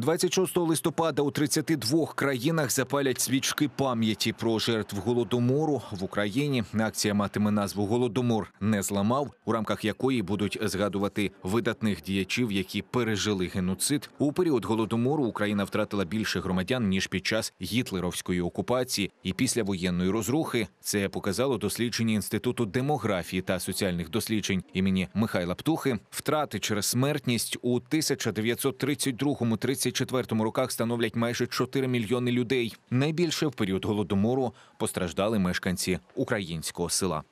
26 листопада у 32 країнах запалять свічки пам'яті про жертв голодомору в Україні. Акція матиме назву Голодомор не зламав, у рамках якої будуть згадувати видатних діячів, які пережили геноцид. У період голодомору Україна втратила більше громадян ніж під час гітлеровської окупації і після воєнної розрухи. Це показало дослідження інституту демографії та соціальних досліджень імені Михайла Птухи. Втрати через смертність у 1932 30 2024 роках становлять майже 4 мільйони людей. Найбільше в період голодомору постраждали мешканці українського села.